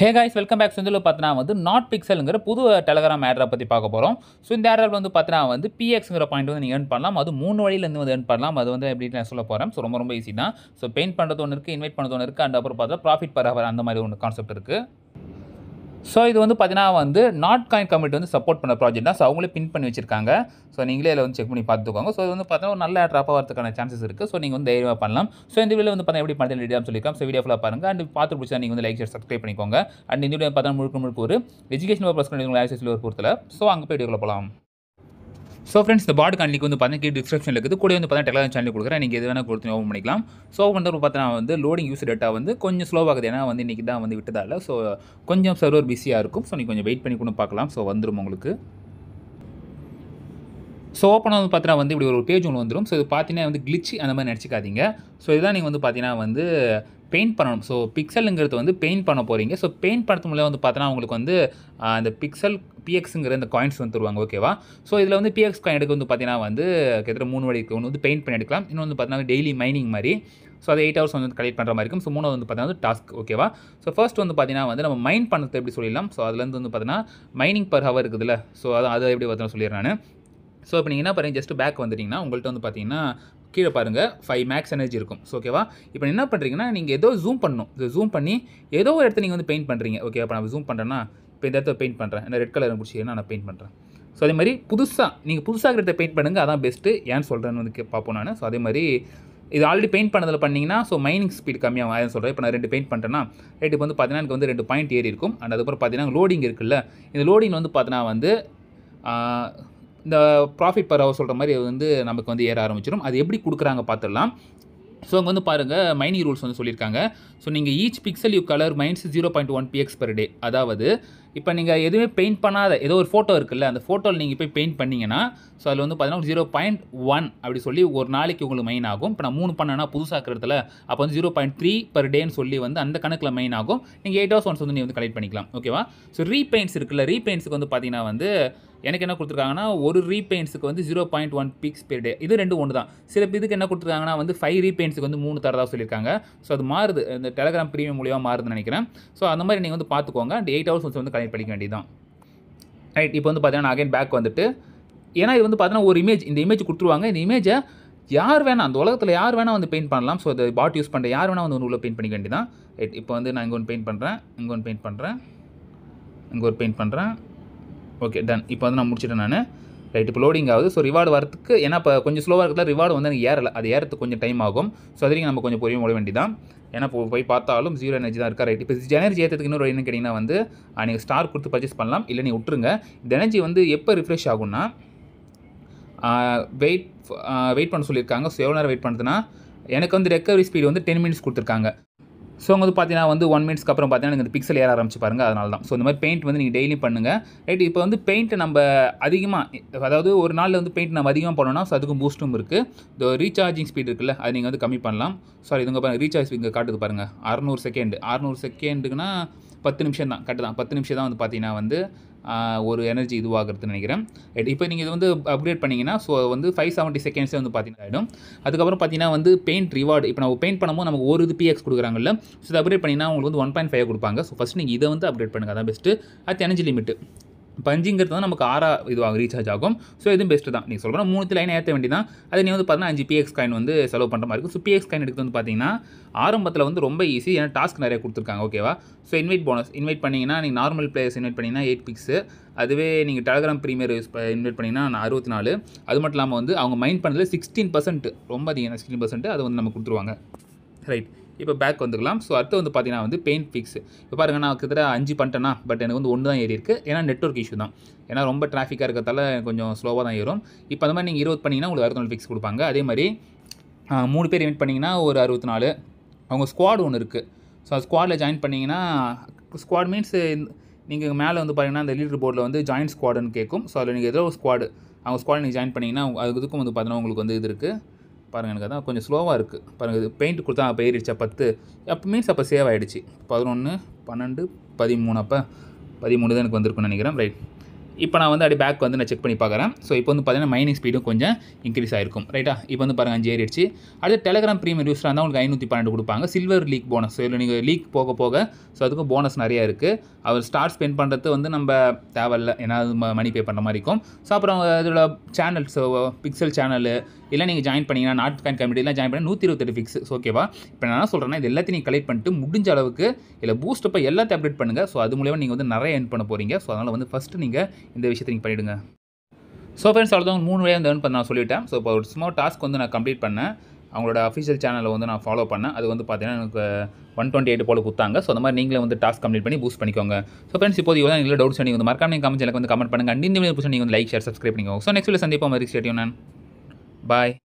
ஹே guys welcome back சுந்தலு பார்த்தினா வந்து நாட் பிக்சலுங்கிற புது டெலகிராம் ஆட்ரை பற்றி பார்க்க போகிறோம் ஸோ இந்த ஆட்ரில் வந்து பார்த்தினா வந்து பிஎக்ஸுங்கிற பாயிண்ட் வந்து நீங்கள் ஏர்ன் பண்ணலாம் அது மூணு வழியிலேருந்து வந்து ஏர்ன் பண்ணலாம் அது வந்து எப்படி நான் சொல்ல போகிறேன் ஸோ ரொம்ப ரொம்ப ஈஸி தான் ஸோ பெயிண்ட் பண்ணுறது ஒன்று இருக்குது இன்வைட் பண்ணுறது ஒன்று இருக்குது அண்ட் அப்புறம் பார்த்தா ப்ராஃபிட் பரவாயில்ல அந்த மாதிரி ஒன்று கான்செப்ட் இருக்குது ஸோ இது வந்து பார்த்தீங்கன்னா வந்து நாட் காயின் கமிட்டி வந்து சப்போர்ட் பண்ண ப்ராஜெக்ட் தான் ஸோ அவங்களே பின் பண்ணி வச்சிருக்காங்க ஸோ நீங்களே இதில் வந்து செக் பண்ணி பார்த்துக்கோங்க ஸோ இது வந்து பார்த்தீங்கன்னா ஒரு நல்ல ட்ராப் ஆகிறதுக்கான சான்சஸ் இருக்குது ஸோ நீங்கள் வந்து தைரியமாக பண்ணலாம் ஸோ இந்த வீடியோ வந்து பார்த்தீங்கன்னா எப்படி பண்ணி டீடாம் சொல்லியிருக்கோம் ஸோ வீடியோ ஃபுல்லாக பாருங்கள் அண்ட் பார்த்து பிடிச்சா நீங்கள் வந்து லைக் ஷேர் சப்ஸ்கிரைப் பண்ணிக்கோங்க அண்ட் இந்த வீடியோ பார்த்தீங்கன்னா முழுக்க முழுக்க ஒரு எஜுகேஷன் பர்பஸ் உங்களுக்கு ஆக்சஸ் ஒரு பொறுத்தல ஸோ அங்கே போய் வீடியோக்குள்ள போகலாம் ஸோ ஃப்ரெண்ட்ஸ் இந்த பாடு கான்லிக்கு வந்து பார்த்தீங்கன்னா டிஸ்கிரிப்ஷனில் இருக்குது கூட வந்து பார்த்தீங்கன்னா டெலாம் சேனல் கொடுக்குறேன் நீங்கள் எது வேணால் கொடுத்து ஓப்பன் பண்ணிக்கலாம் ஸோ ஓப்பன் பண்ணுறப்ப பார்த்தீங்கன்னா வந்து லோடிங் யூஸ் டேட்டா வந்து கொஞ்சம் ஸ்லோவாகுது ஏன்னா வந்து இன்றைக்கி தான் வந்து விட்டதால் ஸோ கொஞ்சம் சர்வர் பிஸியாக இருக்கும் ஸோ நீங்கள் கொஞ்சம் வெயிட் பண்ணி கூட பார்க்கலாம் ஸோ வந்துடும் உங்களுக்கு ஸோ ஓப்பன் வந்து பார்த்தீங்கன்னா வந்து இப்படி ஒரு பேஜ் ஒன்று வந்துடும் ஸோ இது பார்த்தீங்கன்னா வந்து கிளிச்சி அந்த மாதிரி நினச்சிக்காதீங்க ஸோ இதுதான் நீங்கள் வந்து பார்த்தீங்கன்னா வந்து பெயிண்ட் பண்ணணும் ஸோ பிக்சலுங்கிறது வந்து பெயிண்ட் பண்ண போகிறீங்க ஸோ பெயிண்ட் பண்ணுறது மூலம் வந்து பார்த்தோன்னா உங்களுக்கு வந்து அந்த பிக்சல் பிஎக்ஸுங்கிற இந்த காயின்ஸ் வந்து தருவாங்க ஓகேவா ஸோ இதில் வந்து பிஎக்ஸ் காயின் எடுக்க வந்து பார்த்தீங்கன்னா வந்து கிட்டத்தட்ட மூணு வழி ஒன்று வந்து பெயிண்ட் பண்ணி எடுக்கலாம் இன்னொன்று வந்து பார்த்தீங்கன்னா டெய்லி மைனிங் மாதிரி ஸோ அது எயிட் ஹவர்ஸ் வந்து கலெக்ட் பண்ணுற மாதிரி இருக்கும் ஸோ மூணு வந்து பார்த்தீங்கன்னா வந்து டாஸ்க் ஓகேவா ஸோ ஃபர்ஸ்ட் வந்து பார்த்தீங்கன்னா வந்து நம்ம மைன் பண்ணுறது எப்படி சொல்லிடலாம் ஸோ அதுலேருந்து வந்து பார்த்தீங்கன்னா மைனிங் பர் ஹவர் இருக்குதுல்ல ஸோ அது அதை எப்படி பார்த்தோம்னா சொல்லிடுறேன் ஸோ இப்போ நீங்கள் என்ன பாருங்கள் ஜஸ்ட் பேக் வந்துட்டிங்கன்னா உங்கள்கிட்ட வந்து பார்த்தீங்கன்னா கீழே பாருங்கள் ஃபைவ் மேக்ஸ் எனர்ஜி இருக்கும் ஸோ ஓகேவா இப்போ என்ன பண்ணுறீங்கன்னா நீங்கள் ஏதோ ஜூம் பண்ணணும் இந்த ஜூம் பண்ணி ஏதோ ஒரு இடத்த நீங்கள் வந்து பெயிண்ட் பண்ணுறீங்க ஓகே இப்போ நான் ஜூம் பண்ணுறேன்னா இப்போ இந்த இடத்த பெயிண்ட் பண்ணுறேன் இந்த ரெட் கலர் பிடிச்சிங்கன்னா நான் பெயிண்ட் பண்ணுறேன் ஸோ அதே மாதிரி புதுசாக நீங்கள் புதுசாக இடத்த பெயிண்ட் பண்ணுங்கள் அதான் பெஸ்ட்டு ஏன்னு சொல்கிறேன்னு வந்து பார்ப்போம் நான் ஸோ அதே மாதிரி இது ஆல்ரெடி பெயிண்ட் பண்ணதில் பண்ணிங்கன்னா ஸோ மைனிங் ஸ்பீட் கம்மியாகும் அதான் சொல்கிறேன் இப்போ நான் ரெண்டு பெயிண்ட் பண்ணுறேன்னா ரேட்டு வந்து பார்த்தீங்கன்னா எனக்கு வந்து ரெண்டு பாயிண்ட் ஏறி இருக்கும் அண்ட் அதுக்கப்புறம் பார்த்தீங்கன்னா லோடிங் இருக்குல்ல இந்த லோடிங் வந்து பார்த்தீங்கன்னா வந்து இந்த ப்ராஃபிட் பர் ஹவர் சொல்கிற மாதிரி வந்து நமக்கு வந்து ஏற ஆரம்பிச்சிடும் அது எப்படி கொடுக்குறாங்க பார்த்துடலாம் ஸோ அங்கே வந்து பாருங்கள் மைனிங் ரூல்ஸ் வந்து சொல்லியிருக்காங்க ஸோ நீங்கள் each pixel you colour mines zero point one PX per day அதாவது இப்போ நீங்கள் எதுவுமே பெயிண்ட் பண்ணாத ஏதோ ஒரு ஃபோட்டோ இருக்குல்ல அந்த ஃபோட்டோவில் நீங்கள் போய் பெயிண்ட் பண்ணிங்கன்னா ஸோ அதில் வந்து பார்த்தீங்கன்னா ஜீரோ பாயிண்ட் ஒன் அப்படி சொல்லி ஒரு நாளைக்கு உங்களுக்கு மெயின் ஆகும் இப்போ நான் மூணு பண்ணேன்னா புதுசாக இடத்துல அப்போ வந்து ஜீரோ பாயிண்ட் த்ரீ பர் டேன்னு சொல்லி வந்து அந்த கணக்கில் மெயின் ஆகும் நீங்கள் எயிட் ஹவர்ஸ் ஒன்ஸ் வந்து நீங்கள் வந்து கலெக்ட் பண்ணிக்கலாம் ஓகேவா ஸோ ரீபெயின்ஸ் இருக்குல்ல ரீபெயின்ஸுக்கு வந்து பார்த்தீங்கன்னா வந்து எனக்கு என்ன கொடுத்துருக்காங்கன்னா ஒரு ரீபெயின்ஸுக்கு வந்து zero point one pix per day இது ரெண்டு ஒன்று தான் சில இதுக்கு என்ன கொடுத்துருக்காங்கன்னா வந்து ஃபைவ் ரீபெயின்ஸுக்கு வந்து மூணு தரதாக சொல்லியிருக்காங்க ஸோ அது மாறுது இந்த டெலகிராம் ப்ரீமியம் மூலியமாக மாறுதுன்னு நினைக்கிறேன் ஸோ அந்த மாதிரி நீங்கள் வந்து பார்த்துக்கோங்க அண்ட் எயிட் ஹவர்ஸ் வந்து பண்ணி படிக்க வேண்டியதான் ரைட் இப்போ வந்து பார்த்தீங்கன்னா அகைன் பேக் வந்துட்டு ஏன்னா இது வந்து பார்த்தீங்கன்னா ஒரு இமேஜ் இந்த இமேஜ் கொடுத்துருவாங்க இந்த இமேஜை யார் வேணா அந்த உலகத்தில் யார் வேணால் வந்து பெயிண்ட் பண்ணலாம் ஸோ இந்த பாட் யூஸ் பண்ணுற யார் வேணால் வந்து உள்ளே பெயிண்ட் பண்ணிக்க வேண்டியதான் ரைட் இப்போ வந்து நான் இங்கே ஒன்று பெயிண்ட் பண்ணுறேன் இங்கே ஒன்று பெயிண்ட் பண்ணுறேன் இங்கே ஒரு பெயிண்ட் பண்ணுறேன் ஓகே டன் இப்போ வந்து நான் முடிச்சிட்டேன் நான் ரைட் இப்போ லோடிங் ஆகுது ஸோ ரிவார்டு வரத்துக்கு ஏன்னா இப்போ கொஞ்சம் ஸ்லோவாக இருக்கிறதா ரிவார்டு வந்து எனக்கு ஏறலை அது ஏறத்துக்கு கொஞ்சம் டைம் ஆகும் ஸோ அதுக்கு நம்ம கொஞ்சம் பொறுமையாக ஓட வேண்டியதான் ஏன்னா இப்போ போய் பார்த்தாலும் ஜீரோ எனர்ஜி தான் இருக்கா ரைட் இப்போ ஜெனர்ஜி ஏற்றதுக்கு இன்னொரு என்ன கேட்டிங்கன்னா வந்து நீங்கள் ஸ்டார் கொடுத்து பர்ச்சேஸ் பண்ணலாம் இல்லை நீ விட்டுருங்க இந்த எனர்ஜி வந்து எப்போ ரிஃப்ரெஷ் ஆகும்னா வெயிட் வெயிட் பண்ண சொல்லியிருக்காங்க ஸோ எவ்வளோ நேரம் வெயிட் பண்ணுறதுனா எனக்கு வந்து ரெக்கவரி ஸ்பீடு வந்து டென் மினிட்ஸ் கொடுத்துருக்காங்க ஸோ வந்து பார்த்தீங்கன்னா வந்து ஒன் மினிட்ஸ்க்கு அப்புறம் பார்த்தீங்கன்னா நீங்கள் பிக்சல் ஏற ஆரம்பிச்சு பாருங்கள் அதனால தான் ஸோ இந்த மாதிரி பெயிண்ட் வந்து நீங்கள் டெய்லி பண்ணுங்கள் ரைட் இப்போ வந்து பெயிண்ட் நம்ம அதிகமாக அதாவது ஒரு நாளில் வந்து பெயிண்ட் நம்ம அதிகமாக பண்ணோம்னா ஸோ அதுக்கும் பூஸ்ட்டும் இருக்குது இந்த ரீசார்ஜிங் ஸ்பீட் இருக்குல்ல அது நீங்கள் வந்து கம்மி பண்ணலாம் சாரி இதுங்க பாருங்கள் ரீசார்ஜ் இங்கே காட்டுது பாருங்கள் அறநூறு செகண்ட் அறநூறு செகண்டுக்குன்னா பத்து நிமிஷம் தான் கரெக்ட் தான் பத்து நிமிஷம் தான் வந்து பார்த்தீங்கன்னா வந்து ஒரு எனர்ஜி இதுவாகிறதுன்னு நினைக்கிறேன் இப்போ நீங்கள் இது வந்து அப்கிரேட் பண்ணிங்கன்னா ஸோ வந்து ஃபைவ் செவன்ட்டி செகண்ட்ஸே வந்து பார்த்தீங்கன்னா ஆகிடும் அதுக்கப்புறம் பார்த்தீங்கன்னா வந்து பெயிண்ட் ரிவார்டு இப்போ நம்ம பெயிண்ட் பண்ணும்போது நமக்கு ஒரு இது பிஎக்ஸ் கொடுக்குறாங்கல்ல ஸோ இதை அப்கிரேட் பண்ணிங்கன்னா உங்களுக்கு வந்து ஒன் பாயிண்ட் ஃபைவ் கொடுப்பாங்க ஸோ ஃபஸ்ட் நீங்கள் இதை வந்து அப்கிரேட் பண்ணுங்கள் அதான் பெஸ்ட்டு அது எனர்ஜி லிமிட்டு பஞ்சுங்கிறது தான் நமக்கு ஆறா இதுவாக ரீசார்ஜ் ஆகும் ஸோ இதுவும் பெஸ்ட்டு தான் நீங்கள் சொல்கிறேன் மூணு லைன் ஏற்ற வேண்டி தான் அது நீ வந்து பார்த்தீங்கன்னா அஞ்சு பிஎக்ஸ் காயின் வந்து செலவு பண்ணுற மாதிரி இருக்கும் ஸோ பிஎக்ஸ் காயின் எடுத்து வந்து பார்த்தீங்கன்னா ஆரம்பத்தில் வந்து ரொம்ப ஈஸி ஏன்னா டாஸ்க் நிறைய கொடுத்துருக்காங்க ஓகேவா ஸோ இன்வைட் போனஸ் இன்வைட் பண்ணிங்கன்னா நீங்கள் நார்மல் பிளேயர்ஸ் இன்வைட் பண்ணிங்கன்னா எயிட் பிக்ஸ் அதுவே நீங்கள் டெலகிராம் ப்ரீமியர் யூஸ் இன்வைட் பண்ணிங்கன்னா அறுபத்தி நாலு அது மட்டும் இல்லாமல் வந்து அவங்க மைண்ட் பண்ணதில் சிக்ஸ்டீன் பர்சன்ட் ரொம்ப அதிகம் சிக்ஸ்டீன் பர்சன்ட் அதை வந்து நம்ம கொடுத்துருவாங்க ரைட் இப்போ பேக் வந்துக்கலாம் ஸோ அடுத்து வந்து பார்த்தீங்கன்னா வந்து பெயின் ஃபிக்ஸ் இப்போ பாருங்கள் நான் கிட்டத்தட்ட அஞ்சு பண்ணிட்டேன்னா பட் எனக்கு வந்து ஒன்று தான் ஏறி இருக்குது ஏன்னா நெட்ஒர்க் இஷ்யூ தான் ஏன்னா ரொம்ப டிராஃபிக்காக இருக்கிறதால கொஞ்சம் ஸ்லோவாக தான் ஏறும் இப்போ அந்த மாதிரி நீங்கள் இருபது பண்ணிங்கன்னா உங்களுக்கு அறுபத்தி ஃபிக்ஸ் கொடுப்பாங்க அதே மாதிரி மூணு பேர் இவெண்ட் பண்ணிங்கன்னா ஒரு அறுபத்தி நாலு அவங்க ஸ்குவாடு ஒன்று இருக்குது ஸோ அந்த ஸ்குவாடில் ஜாயின் பண்ணிங்கன்னா ஸ்குவாட் மீன்ஸ் நீங்கள் மேலே வந்து பார்த்தீங்கன்னா அந்த லீடர் போர்டில் வந்து ஜாயின்ட் ஸ்குவாடுன்னு கேட்கும் ஸோ அதில் நீங்கள் எதாவது ஒரு ஸ்குவாடு அவங்க ஸ்குவாட் நீங்கள் ஜாயின் பண்ணிங்கன்னா அதுக்கு வந்து பார்த்தீங்கன்னா உங்களுக்கு வந்து இது இருக்குது பாருங்கள் எனக்கு அதான் கொஞ்சம் ஸ்லோவாக இருக்குது பாருங்கள் இது பெயிண்ட் கொடுத்தா அப்போ ஏறிடுச்சா பத்து அப்போ மீன்ஸ் அப்போ சேவ் ஆகிடுச்சு பதினொன்று பன்னெண்டு பதிமூணு அப்போ பதிமூணு தான் எனக்கு வந்திருக்குன்னு நினைக்கிறேன் ரைட் இப்போ நான் வந்து அப்படியே பேக் வந்து நான் செக் பண்ணி பார்க்குறேன் ஸோ இப்போ வந்து பார்த்தீங்கன்னா மைனிங் ஸ்பீடும் கொஞ்சம் இன்க்ரீஸ் ஆயிருக்கும் ரைட்டா இப்போ வந்து பாருங்கள் அஞ்சு ஏறிடுச்சு அடுத்து டெலகிராம் ப்ரீமியம் யூஸ் இருந்தால் உங்களுக்கு ஐநூற்றி பன்னெண்டு கொடுப்பாங்க சில்வர் லீக் போனஸ் இல்லை நீங்கள் லீக் போக போக ஸோ அதுக்கும் போனஸ் நிறையா இருக்குது அவர் ஸ்டார் ஸ்பெண்ட் பண்ணுறது வந்து நம்ம தேவையில்ல ஏன்னா மணி பே பண்ணுற மாதிரி இருக்கும் ஸோ அப்புறம் இதோட சேனல்ஸ் பிக்சல் சேனல் இல்லை நீங்கள் ஜாயின் பண்ணிங்கன்னா நாட் காயின் கமிட்டிலாம் ஜாயின் பண்ணி நூற்றி இருபத்தெட்டு ஃபிக்ஸ் ஓகேவா இப்போ நான் என்ன சொல்கிறேன்னா இது எல்லாத்தையும் கலெக்ட் பண்ணிட்டு முடிஞ்ச அளவுக்கு இல்லை பூஸ்ட் அப்போ எல்லாத்தையும் அப்டேட் பண்ணுங்கள் ஸோ அது மூலியமாக நீங்கள் வந்து நிறைய என் பண்ண போகிறீங்க ஸோ அதனால் வந்து ஃபஸ்ட்டு நீங்கள் இந்த விஷயத்தை நீங்கள் பண்ணிவிடுங்க ஸோ ஃப்ரெண்ட்ஸ் அவ்வளோதான் மூணு வழியாக வந்து நான் சொல்லிவிட்டேன் ஸோ இப்போ ஒரு சும்மா டாஸ்க் வந்து நான் கம்ப்ளீட் பண்ணேன் அவங்களோட அஃபிஷியல் சேனலில் வந்து நான் ஃபாலோ பண்ணேன் அது வந்து பார்த்தீங்கன்னா எனக்கு ஒன் டுவெண்ட்டி எயிட் போல் கொடுத்தாங்க ஸோ அந்த மாதிரி நீங்களே வந்து டாஸ்க் கம்ப்ளீட் பண்ணி பூஸ்ட் பண்ணிக்கோங்க ஸோ ஃப்ரெண்ட்ஸ் இப்போ இவ்வளோ எங்களுக்கு டவுட்ஸ் நீங்கள் வந்து மறக்காம நீங்கள் கமெண்ட் எனக்கு வந்து கமெண்ட் பண்ணுங்கள் அண்ட் இந்த வீடியோ நீங்கள் வந்து லைக் ஷேர் சப்ஸ்கிரைப் பண்ணிக்கோங்க ஸோ நெக்ஸ்ட் வீடியோ சந்திப்போம் மாதிரி ஸ்டேடியம் நான் பாய்